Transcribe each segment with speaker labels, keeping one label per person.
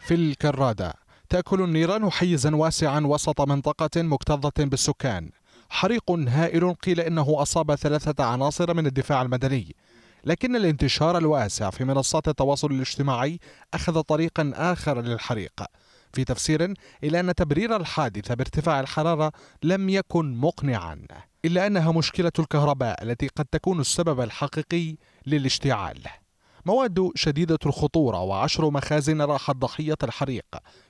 Speaker 1: في الكرادة تأكل النيران حيزا واسعا وسط منطقة مكتظة بالسكان حريق هائل قيل إنه أصاب ثلاثة عناصر من الدفاع المدني لكن الانتشار الواسع في منصات التواصل الاجتماعي أخذ طريقا آخر للحريق في تفسير إلى أن تبرير الحادثة بارتفاع الحرارة لم يكن مقنعا إلا أنها مشكلة الكهرباء التي قد تكون السبب الحقيقي للاشتعال مواد شديدة الخطورة وعشر مخازن راحت ضحية الحريق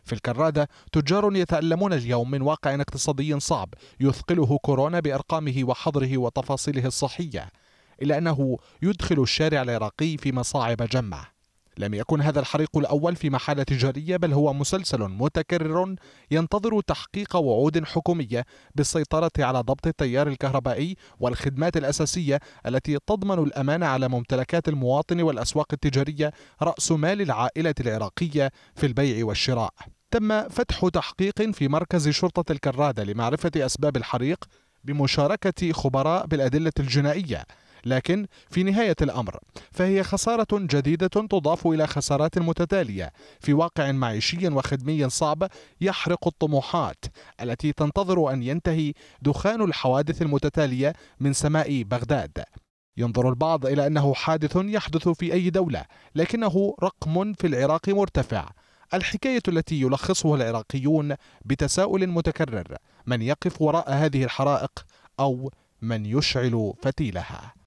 Speaker 1: في الكرادة تجار يتألمون اليوم من واقع اقتصادي صعب يثقله كورونا بأرقامه وحظره وتفاصيله الصحية إلا أنه يدخل الشارع العراقي في مصاعب جمه لم يكن هذا الحريق الأول في محال تجارية بل هو مسلسل متكرر ينتظر تحقيق وعود حكومية بالسيطرة على ضبط التيار الكهربائي والخدمات الأساسية التي تضمن الأمان على ممتلكات المواطن والأسواق التجارية رأس مال العائلة العراقية في البيع والشراء تم فتح تحقيق في مركز شرطة الكرادة لمعرفة أسباب الحريق بمشاركة خبراء بالأدلة الجنائية لكن في نهاية الأمر فهي خسارة جديدة تضاف إلى خسارات متتالية في واقع معيشي وخدمي صعب يحرق الطموحات التي تنتظر أن ينتهي دخان الحوادث المتتالية من سماء بغداد ينظر البعض إلى أنه حادث يحدث في أي دولة لكنه رقم في العراق مرتفع الحكاية التي يلخصها العراقيون بتساؤل متكرر من يقف وراء هذه الحرائق أو من يشعل فتيلها